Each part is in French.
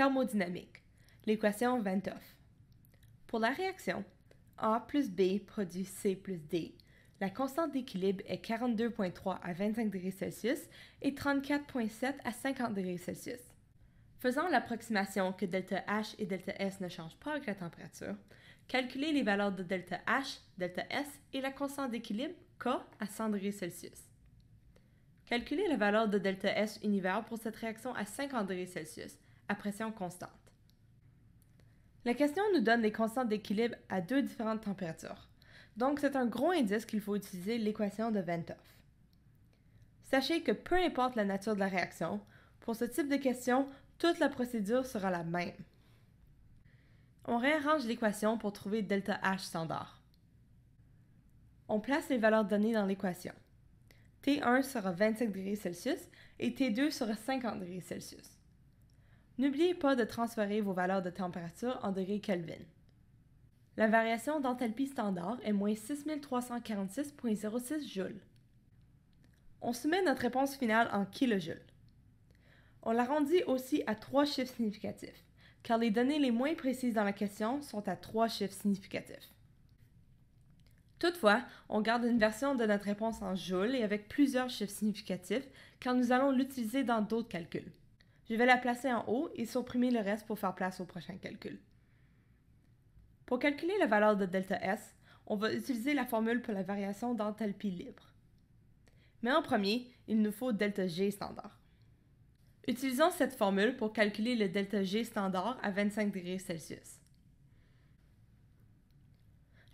thermodynamique, l'équation vant Pour la réaction, A plus B produit C plus D. La constante d'équilibre est 42,3 à 25 degrés Celsius et 34,7 à 50 degrés Celsius. Faisant l'approximation que delta H et delta S ne changent pas avec la température, calculez les valeurs de delta H, delta S et la constante d'équilibre K à 100 degrés Celsius. Calculez la valeur de delta S univers pour cette réaction à 50 degrés Celsius à pression constante. La question nous donne les constantes d'équilibre à deux différentes températures. Donc, c'est un gros indice qu'il faut utiliser l'équation de Ventoff. Sachez que peu importe la nature de la réaction, pour ce type de question, toute la procédure sera la même. On réarrange l'équation pour trouver delta H standard. On place les valeurs données dans l'équation. T1 sera 25 degrés Celsius et T2 sera 50 degrés Celsius. N'oubliez pas de transférer vos valeurs de température en degrés Kelvin. La variation d'enthalpie standard est moins 6346,06 joules. On soumet notre réponse finale en kilojoules. On l'arrondit aussi à trois chiffres significatifs, car les données les moins précises dans la question sont à trois chiffres significatifs. Toutefois, on garde une version de notre réponse en joules et avec plusieurs chiffres significatifs, car nous allons l'utiliser dans d'autres calculs. Je vais la placer en haut et supprimer le reste pour faire place au prochain calcul. Pour calculer la valeur de delta S, on va utiliser la formule pour la variation d'enthalpie libre. Mais en premier, il nous faut delta G standard. Utilisons cette formule pour calculer le delta G standard à 25 degrés Celsius.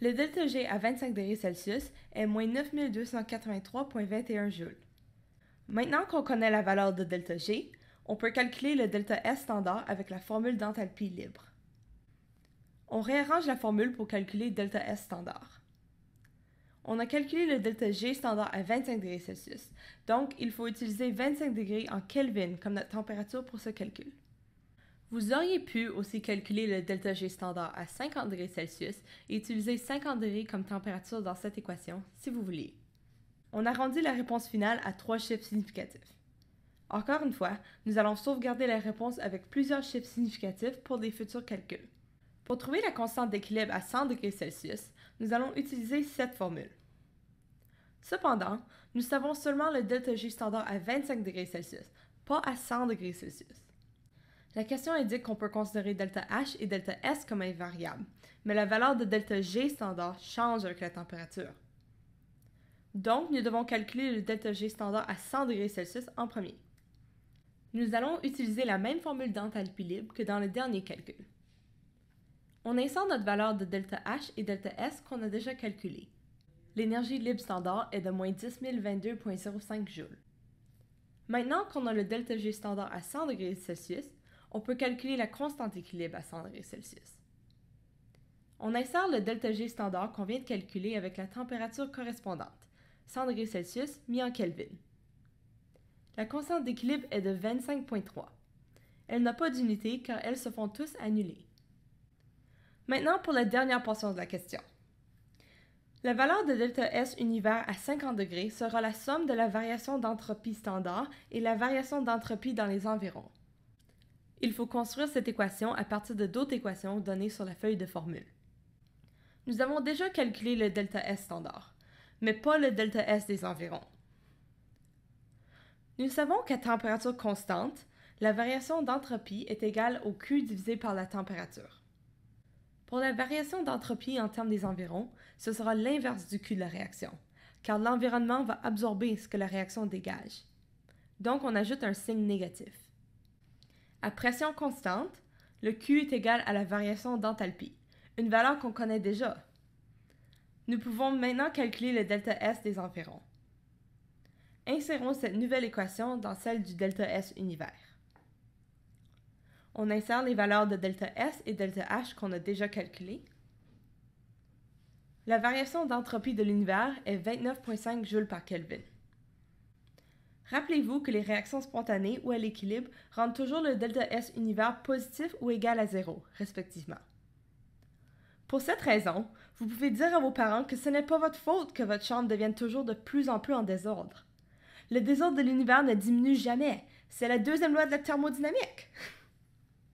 Le delta G à 25 degrés Celsius est moins 9283.21 joules. Maintenant qu'on connaît la valeur de delta G, on peut calculer le delta S standard avec la formule d'enthalpie libre. On réarrange la formule pour calculer delta S standard. On a calculé le delta G standard à 25 degrés Celsius, donc il faut utiliser 25 degrés en Kelvin comme notre température pour ce calcul. Vous auriez pu aussi calculer le delta G standard à 50 degrés Celsius et utiliser 50 degrés comme température dans cette équation si vous voulez. On arrondit la réponse finale à trois chiffres significatifs. Encore une fois, nous allons sauvegarder la réponse avec plusieurs chiffres significatifs pour des futurs calculs. Pour trouver la constante d'équilibre à 100 degrés Celsius, nous allons utiliser cette formule. Cependant, nous savons seulement le delta G standard à 25 degrés Celsius, pas à 100 degrés Celsius. La question indique qu'on peut considérer delta H et delta S comme invariables, mais la valeur de delta G standard change avec la température. Donc, nous devons calculer le delta G standard à 100 degrés Celsius en premier. Nous allons utiliser la même formule d'enthalpie libre que dans le dernier calcul. On insère notre valeur de delta H et delta S qu'on a déjà calculée. L'énergie libre standard est de moins 10 022,05 joules. Maintenant qu'on a le delta G standard à 100 degrés Celsius, on peut calculer la constante d'équilibre à 100 degrés Celsius. On insère le delta G standard qu'on vient de calculer avec la température correspondante, 100 degrés Celsius mis en Kelvin. La constante d'équilibre est de 25.3. Elle n'a pas d'unité car elles se font tous annuler. Maintenant pour la dernière portion de la question. La valeur de delta S univers à 50 degrés sera la somme de la variation d'entropie standard et la variation d'entropie dans les environs. Il faut construire cette équation à partir de d'autres équations données sur la feuille de formule. Nous avons déjà calculé le delta S standard, mais pas le delta S des environs. Nous savons qu'à température constante, la variation d'entropie est égale au Q divisé par la température. Pour la variation d'entropie en termes des environs, ce sera l'inverse du Q de la réaction, car l'environnement va absorber ce que la réaction dégage. Donc on ajoute un signe négatif. À pression constante, le Q est égal à la variation d'enthalpie, une valeur qu'on connaît déjà. Nous pouvons maintenant calculer le delta S des environs. Insérons cette nouvelle équation dans celle du delta S univers. On insère les valeurs de delta S et delta H qu'on a déjà calculées. La variation d'entropie de l'univers est 29,5 joules par Kelvin. Rappelez-vous que les réactions spontanées ou à l'équilibre rendent toujours le delta S univers positif ou égal à zéro, respectivement. Pour cette raison, vous pouvez dire à vos parents que ce n'est pas votre faute que votre chambre devienne toujours de plus en plus en désordre. Le désordre de l'univers ne diminue jamais. C'est la deuxième loi de la thermodynamique.